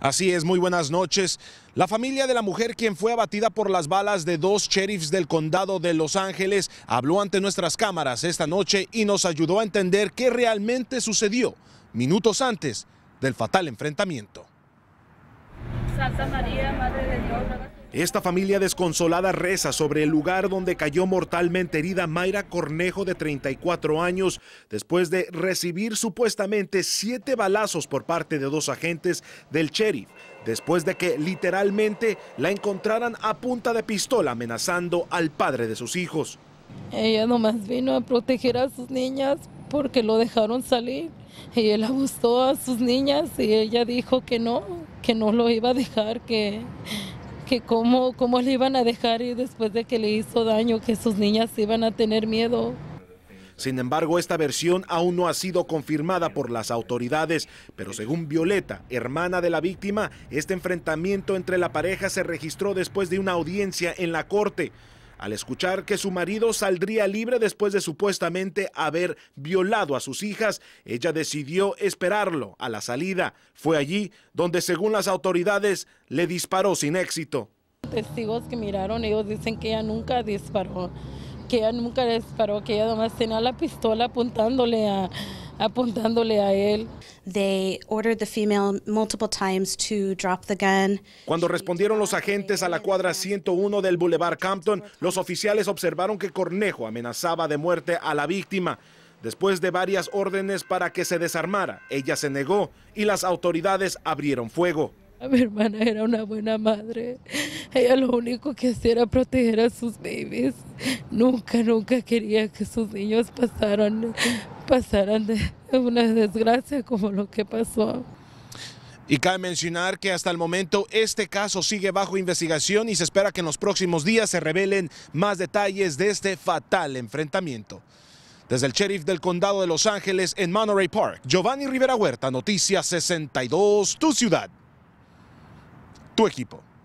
Así es, muy buenas noches. La familia de la mujer quien fue abatida por las balas de dos sheriffs del condado de Los Ángeles habló ante nuestras cámaras esta noche y nos ayudó a entender qué realmente sucedió minutos antes del fatal enfrentamiento. Santa María, Madre de Dios. Esta familia desconsolada reza sobre el lugar donde cayó mortalmente herida Mayra Cornejo de 34 años después de recibir supuestamente siete balazos por parte de dos agentes del sheriff, después de que literalmente la encontraran a punta de pistola amenazando al padre de sus hijos. Ella nomás vino a proteger a sus niñas porque lo dejaron salir y él abusó a sus niñas y ella dijo que no, que no lo iba a dejar, que que cómo, cómo le iban a dejar ir después de que le hizo daño, que sus niñas iban a tener miedo. Sin embargo, esta versión aún no ha sido confirmada por las autoridades, pero según Violeta, hermana de la víctima, este enfrentamiento entre la pareja se registró después de una audiencia en la corte al escuchar que su marido saldría libre después de supuestamente haber violado a sus hijas, ella decidió esperarlo a la salida. Fue allí donde, según las autoridades, le disparó sin éxito. Testigos que miraron, ellos dicen que ella nunca disparó, que ella nunca disparó, que ella nomás tenía la pistola apuntándole a, apuntándole a él. They ordered the female multiple times to drop the gun. Cuando respondieron los agentes a la cuadra 101 del Boulevard Campton, los oficiales observaron que Cornejo amenazaba de muerte a la víctima. Después de varias órdenes para que se desarmara, ella se negó y las autoridades abrieron fuego. Mi hermana era una buena madre. Ella lo único que hacía era proteger a sus bebés. Nunca, nunca quería que sus niños pasaran Pasarán de una desgracia como lo que pasó. Y cabe mencionar que hasta el momento este caso sigue bajo investigación y se espera que en los próximos días se revelen más detalles de este fatal enfrentamiento. Desde el sheriff del condado de Los Ángeles en Monterey Park, Giovanni Rivera Huerta, Noticias 62, tu ciudad, tu equipo.